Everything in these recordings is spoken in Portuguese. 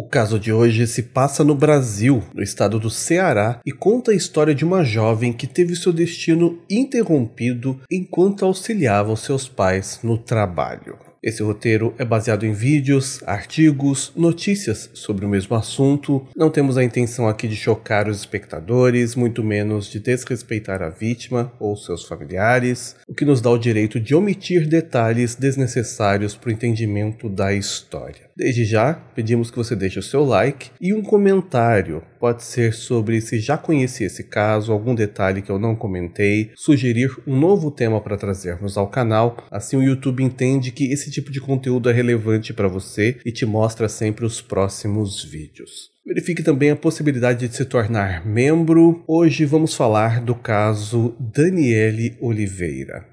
O caso de hoje se passa no Brasil, no estado do Ceará, e conta a história de uma jovem que teve seu destino interrompido enquanto auxiliava os seus pais no trabalho. Esse roteiro é baseado em vídeos, artigos, notícias sobre o mesmo assunto. Não temos a intenção aqui de chocar os espectadores, muito menos de desrespeitar a vítima ou seus familiares, o que nos dá o direito de omitir detalhes desnecessários para o entendimento da história. Desde já, pedimos que você deixe o seu like e um comentário. Pode ser sobre se já conhecia esse caso, algum detalhe que eu não comentei, sugerir um novo tema para trazermos ao canal. Assim, o YouTube entende que esse esse tipo de conteúdo é relevante para você e te mostra sempre os próximos vídeos. Verifique também a possibilidade de se tornar membro. Hoje vamos falar do caso Daniele Oliveira.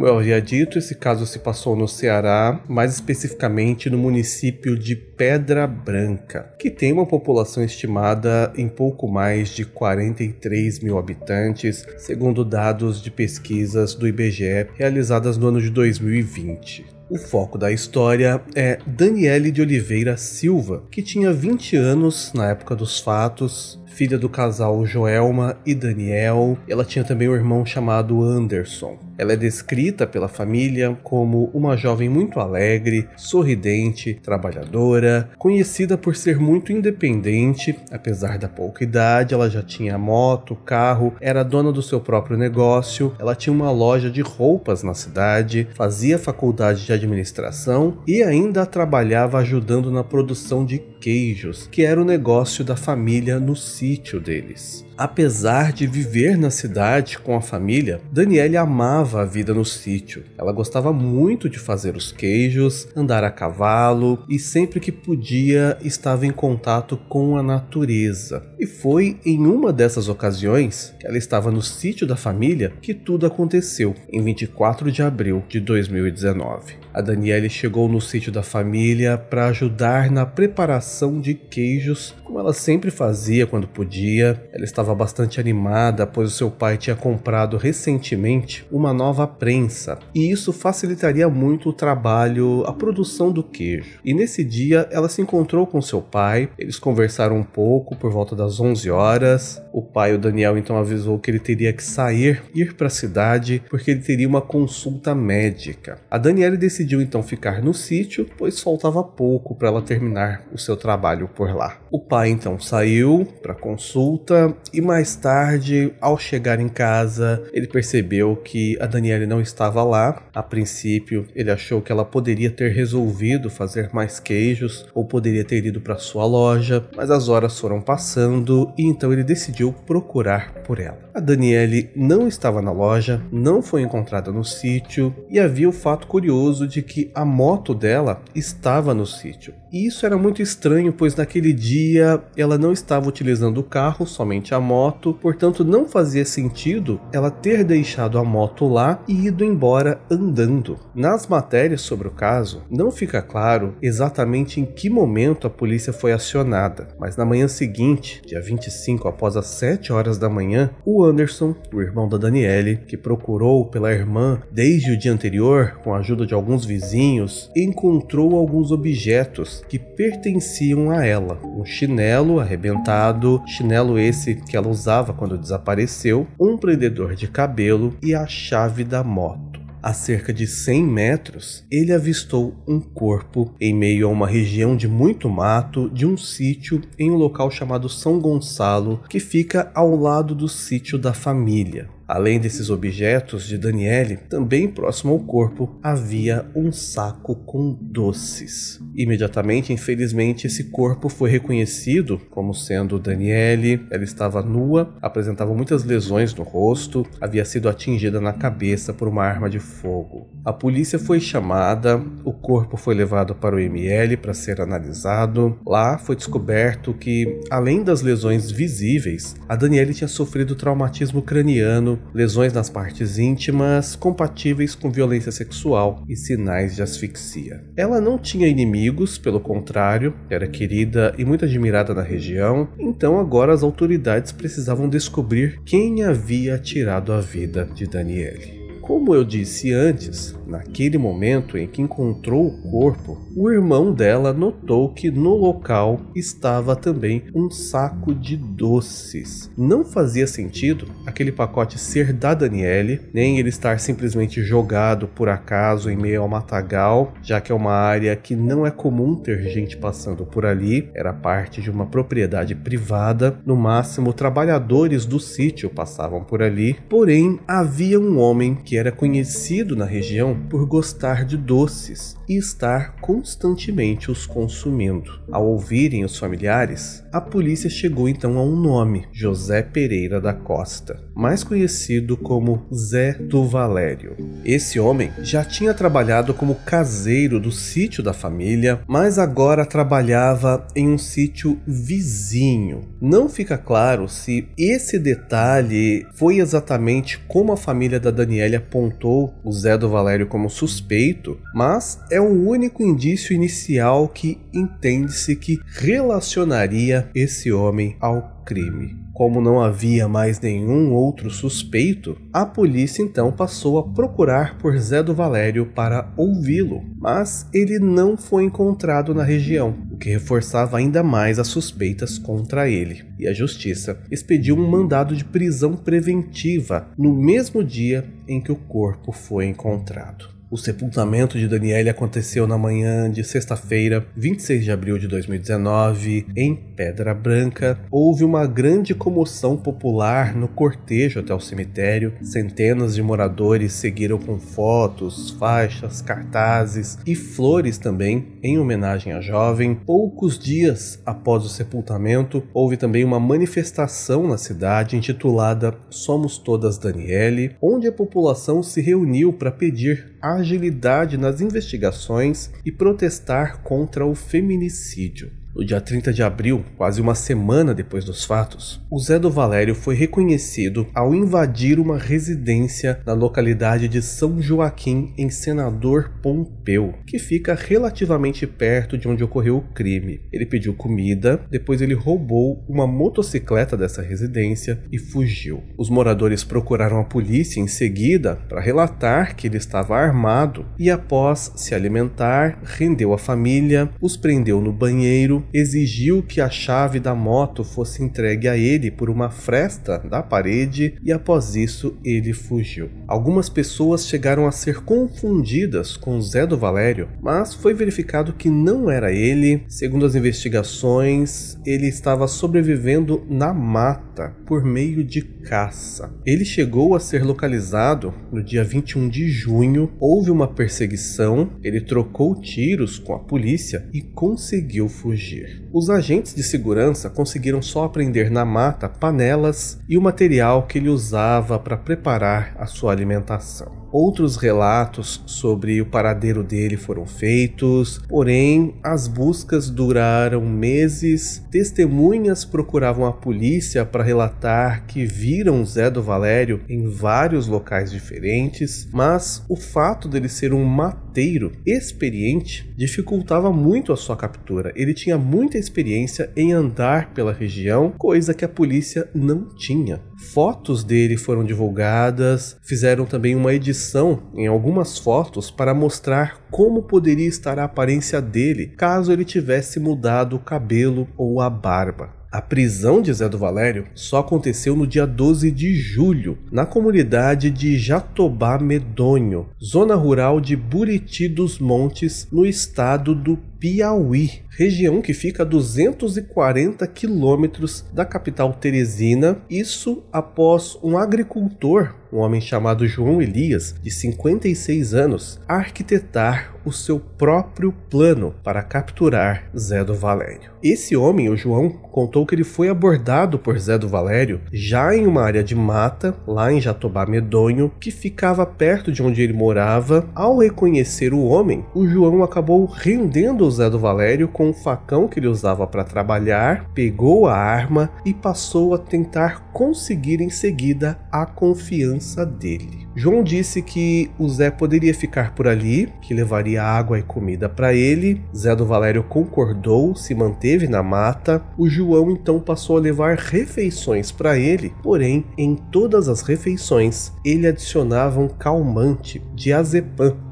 Como eu havia dito, esse caso se passou no Ceará, mais especificamente no município de Pedra Branca, que tem uma população estimada em pouco mais de 43 mil habitantes, segundo dados de pesquisas do IBGE realizadas no ano de 2020. O foco da história é Daniele de Oliveira Silva, que tinha 20 anos na época dos fatos, filha do casal Joelma e Daniel. Ela tinha também um irmão chamado Anderson. Ela é descrita pela família como uma jovem muito alegre, sorridente, trabalhadora, conhecida por ser muito independente, apesar da pouca idade, ela já tinha moto, carro, era dona do seu próprio negócio, ela tinha uma loja de roupas na cidade, fazia faculdade de administração e ainda trabalhava ajudando na produção de queijos, que era o negócio da família no sítio deles. Apesar de viver na cidade com a família, Daniele amava a vida no sítio. Ela gostava muito de fazer os queijos, andar a cavalo e sempre que podia estava em contato com a natureza. E foi em uma dessas ocasiões, que ela estava no sítio da família, que tudo aconteceu em 24 de abril de 2019. A Daniele chegou no sítio da família para ajudar na preparação de queijos, como ela sempre fazia quando podia. Ela estava bastante animada, pois o seu pai tinha comprado recentemente uma nova prensa, e isso facilitaria muito o trabalho, a produção do queijo. E nesse dia ela se encontrou com seu pai, eles conversaram um pouco por volta das 11 horas. O pai, o Daniel, então avisou que ele teria que sair, ir para a cidade, porque ele teria uma consulta médica. A Daniela decidiu então ficar no sítio, pois faltava pouco para ela terminar o seu trabalho por lá. O pai então saiu para consulta e mais tarde, ao chegar em casa, ele percebeu que a Daniela não estava lá. A princípio, ele achou que ela poderia ter resolvido fazer mais queijos ou poderia ter ido para sua loja, mas as horas foram passando e então ele decidiu decidiu procurar por ela. A Daniele não estava na loja, não foi encontrada no sítio e havia o fato curioso de que a moto dela estava no sítio. E isso era muito estranho, pois naquele dia ela não estava utilizando o carro, somente a moto, portanto não fazia sentido ela ter deixado a moto lá e ido embora andando. Nas matérias sobre o caso, não fica claro exatamente em que momento a polícia foi acionada, mas na manhã seguinte, dia 25 após a 7 horas da manhã, o Anderson, o irmão da Daniele, que procurou pela irmã desde o dia anterior com a ajuda de alguns vizinhos, encontrou alguns objetos que pertenciam a ela. Um chinelo arrebentado, chinelo esse que ela usava quando desapareceu, um prendedor de cabelo e a chave da moto a cerca de 100 metros, ele avistou um corpo em meio a uma região de muito mato de um sítio em um local chamado São Gonçalo, que fica ao lado do sítio da família. Além desses objetos de Daniele, também próximo ao corpo havia um saco com doces. Imediatamente, infelizmente, esse corpo foi reconhecido como sendo Daniele. Ela estava nua, apresentava muitas lesões no rosto, havia sido atingida na cabeça por uma arma de fogo. A polícia foi chamada, o corpo foi levado para o ML para ser analisado. Lá foi descoberto que, além das lesões visíveis, a Daniele tinha sofrido traumatismo craniano lesões nas partes íntimas compatíveis com violência sexual e sinais de asfixia. Ela não tinha inimigos, pelo contrário, era querida e muito admirada na região, então agora as autoridades precisavam descobrir quem havia tirado a vida de Daniele. Como eu disse antes, Naquele momento em que encontrou o corpo, o irmão dela notou que no local estava também um saco de doces. Não fazia sentido aquele pacote ser da Daniele, nem ele estar simplesmente jogado por acaso em meio ao matagal, já que é uma área que não é comum ter gente passando por ali, era parte de uma propriedade privada, no máximo trabalhadores do sítio passavam por ali. Porém, havia um homem que era conhecido na região por gostar de doces e estar constantemente os consumindo. Ao ouvirem os familiares, a polícia chegou então a um nome: José Pereira da Costa, mais conhecido como Zé do Valério. Esse homem já tinha trabalhado como caseiro do sítio da família, mas agora trabalhava em um sítio vizinho. Não fica claro se esse detalhe foi exatamente como a família da Daniela apontou o Zé do Valério como suspeito, mas é é um único indício inicial que entende-se que relacionaria esse homem ao crime. Como não havia mais nenhum outro suspeito, a polícia então passou a procurar por Zé do Valério para ouvi-lo, mas ele não foi encontrado na região, o que reforçava ainda mais as suspeitas contra ele. E a justiça expediu um mandado de prisão preventiva no mesmo dia em que o corpo foi encontrado. O sepultamento de Daniele aconteceu na manhã de sexta-feira, 26 de abril de 2019, em Pedra Branca. Houve uma grande comoção popular no cortejo até o cemitério. Centenas de moradores seguiram com fotos, faixas, cartazes e flores também em homenagem à jovem. Poucos dias após o sepultamento, houve também uma manifestação na cidade intitulada Somos Todas Daniele, onde a população se reuniu para pedir agilidade nas investigações e protestar contra o feminicídio no dia 30 de abril, quase uma semana depois dos fatos, o Zé do Valério foi reconhecido ao invadir uma residência na localidade de São Joaquim, em Senador Pompeu, que fica relativamente perto de onde ocorreu o crime. Ele pediu comida, depois ele roubou uma motocicleta dessa residência e fugiu. Os moradores procuraram a polícia em seguida para relatar que ele estava armado e, após se alimentar, rendeu a família, os prendeu no banheiro exigiu que a chave da moto fosse entregue a ele por uma fresta da parede e após isso ele fugiu. Algumas pessoas chegaram a ser confundidas com Zé do Valério, mas foi verificado que não era ele. Segundo as investigações, ele estava sobrevivendo na mata por meio de caça. Ele chegou a ser localizado no dia 21 de junho, houve uma perseguição, ele trocou tiros com a polícia e conseguiu fugir fugir. Os agentes de segurança conseguiram só aprender na mata panelas e o material que ele usava para preparar a sua alimentação. Outros relatos sobre o paradeiro dele foram feitos, porém as buscas duraram meses. Testemunhas procuravam a polícia para relatar que viram Zé do Valério em vários locais diferentes, mas o fato dele ser um mateiro experiente dificultava muito a sua captura. Ele tinha muita experiência em andar pela região, coisa que a polícia não tinha. Fotos dele foram divulgadas, fizeram também uma edição em algumas fotos para mostrar como poderia estar a aparência dele caso ele tivesse mudado o cabelo ou a barba. A prisão de Zé do Valério só aconteceu no dia 12 de julho, na comunidade de Jatobá Medonho, zona rural de Buriti dos Montes, no estado do Piauí, região que fica a 240 quilômetros da capital Teresina. Isso após um agricultor, um homem chamado João Elias, de 56 anos, arquitetar o seu próprio plano para capturar Zé do Valério. Esse homem, o João, contou que ele foi abordado por Zé do Valério já em uma área de mata, lá em Jatobá Medonho, que ficava perto de onde ele morava. Ao reconhecer o homem, o João acabou rendendo José do Valério, com o facão que ele usava para trabalhar, pegou a arma e passou a tentar conseguir em seguida a confiança dele. João disse que o Zé poderia ficar por ali, que levaria água e comida para ele. Zé do Valério concordou, se manteve na mata. O João então passou a levar refeições para ele, porém, em todas as refeições, ele adicionava um calmante de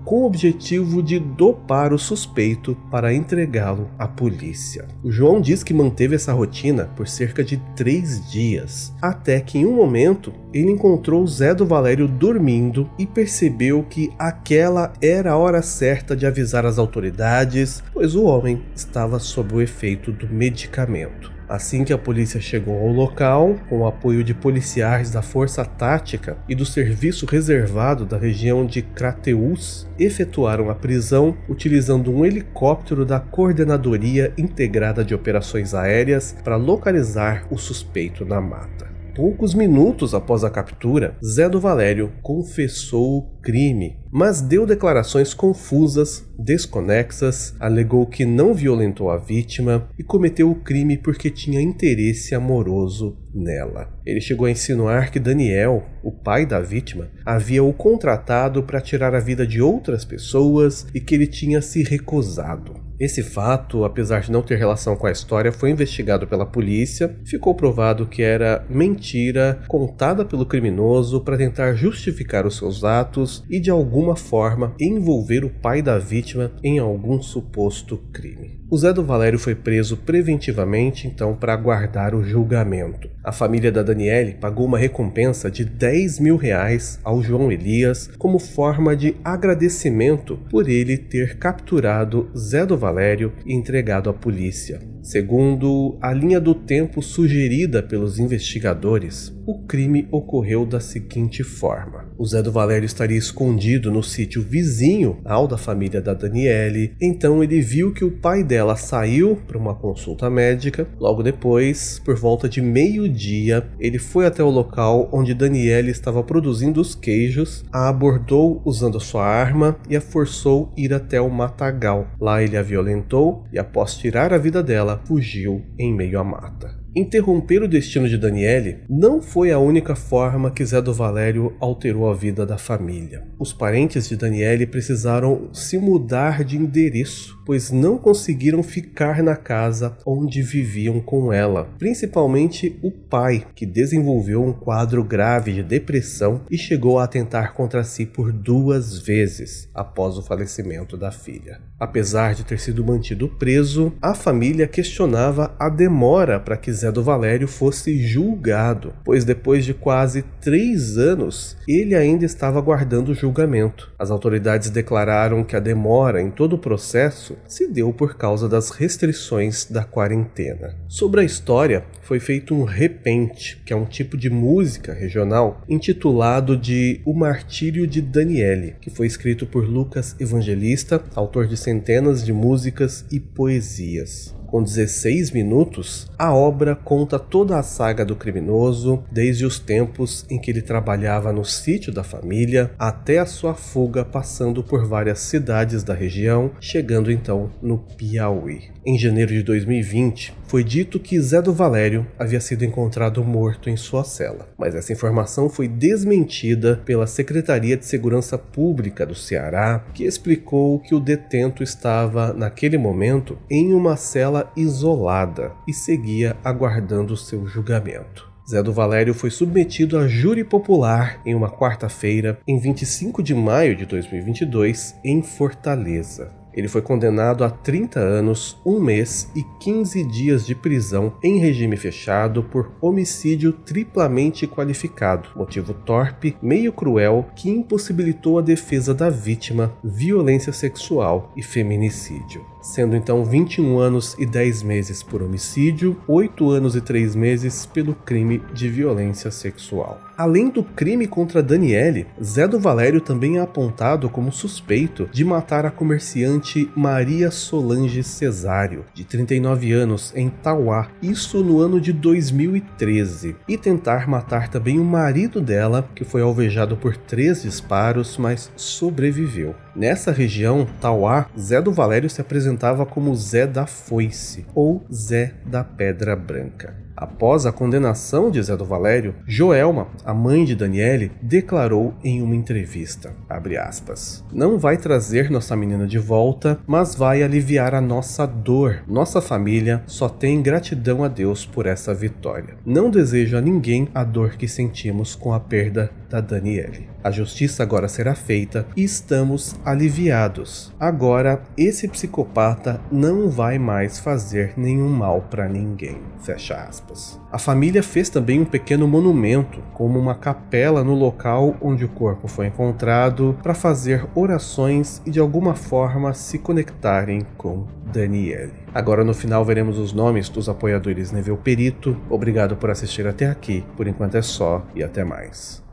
com o objetivo de dopar o suspeito para entregá-lo à polícia. O João diz que manteve essa rotina por cerca de três dias, até que em um momento ele encontrou Zé do Valério dormindo e percebeu que aquela era a hora certa de avisar as autoridades, pois o homem estava sob o efeito do medicamento. Assim que a polícia chegou ao local, com o apoio de policiais da Força Tática e do Serviço Reservado da região de Crateus, efetuaram a prisão utilizando um helicóptero da Coordenadoria Integrada de Operações Aéreas para localizar o suspeito na mata poucos minutos após a captura, Zé do Valério confessou o crime, mas deu declarações confusas, desconexas, alegou que não violentou a vítima e cometeu o crime porque tinha interesse amoroso nela. Ele chegou a insinuar que Daniel, o pai da vítima, havia o contratado para tirar a vida de outras pessoas e que ele tinha se recusado. Esse fato, apesar de não ter relação com a história, foi investigado pela polícia. Ficou provado que era mentira contada pelo criminoso para tentar justificar os seus atos e de alguma forma envolver o pai da vítima em algum suposto crime. O Zé do Valério foi preso preventivamente então para aguardar o julgamento. A família da Daniele pagou uma recompensa de 10 mil reais ao João Elias como forma de agradecimento por ele ter capturado Zé do Valério Valério e entregado à polícia. Segundo a linha do tempo sugerida pelos investigadores, o crime ocorreu da seguinte forma. O Zé do Valério estaria escondido no sítio vizinho ao da família da Daniele, então ele viu que o pai dela saiu para uma consulta médica. Logo depois, por volta de meio-dia, ele foi até o local onde Daniele estava produzindo os queijos, a abordou usando sua arma e a forçou ir até o matagal. Lá ele a violentou e, após tirar a vida dela, fugiu em meio à mata. Interromper o destino de Daniele não foi a única forma que Zé do Valério alterou a vida da família. Os parentes de Daniele precisaram se mudar de endereço pois não conseguiram ficar na casa onde viviam com ela, principalmente o pai, que desenvolveu um quadro grave de depressão e chegou a atentar contra si por duas vezes após o falecimento da filha. Apesar de ter sido mantido preso, a família questionava a demora para que Zé do Valério fosse julgado, pois depois de quase três anos ele ainda estava aguardando o julgamento. As autoridades declararam que a demora em todo o processo se deu por causa das restrições da quarentena. Sobre a história, foi feito um repente, que é um tipo de música regional, intitulado de O Martírio de Daniele, que foi escrito por Lucas Evangelista, autor de centenas de músicas e poesias com 16 minutos, a obra conta toda a saga do criminoso, desde os tempos em que ele trabalhava no sítio da família até a sua fuga passando por várias cidades da região, chegando então no Piauí. Em janeiro de 2020, foi dito que Zé do Valério havia sido encontrado morto em sua cela, mas essa informação foi desmentida pela Secretaria de Segurança Pública do Ceará, que explicou que o detento estava, naquele momento, em uma cela cela isolada e seguia aguardando seu julgamento. Zé do Valério foi submetido a júri popular em uma quarta-feira, em 25 de maio de 2022, em Fortaleza. Ele foi condenado a 30 anos, um mês e 15 dias de prisão em regime fechado por homicídio triplamente qualificado, motivo torpe, meio cruel, que impossibilitou a defesa da vítima, violência sexual e feminicídio sendo então 21 anos e 10 meses por homicídio, 8 anos e 3 meses pelo crime de violência sexual. Além do crime contra Daniele, Zé do Valério também é apontado como suspeito de matar a comerciante Maria Solange Cesário, de 39 anos, em Tauá, isso no ano de 2013, e tentar matar também o marido dela, que foi alvejado por três disparos, mas sobreviveu. Nessa região, Tauá, Zé do Valério se apresentava como Zé da Foice ou Zé da Pedra Branca. Após a condenação de Zé do Valério, Joelma, a mãe de Daniele, declarou em uma entrevista, aspas, Não vai trazer nossa menina de volta, mas vai aliviar a nossa dor. Nossa família só tem gratidão a Deus por essa vitória. Não desejo a ninguém a dor que sentimos com a perda da Daniele. A justiça agora será feita e estamos aliviados. Agora esse psicopata não vai mais fazer nenhum mal para ninguém. Fecha aspas aspas. A família fez também um pequeno monumento, como uma capela no local onde o corpo foi encontrado, para fazer orações e de alguma forma se conectarem com Daniele. Agora no final veremos os nomes dos apoiadores Neveu Perito. Obrigado por assistir até aqui. Por enquanto é só e até mais.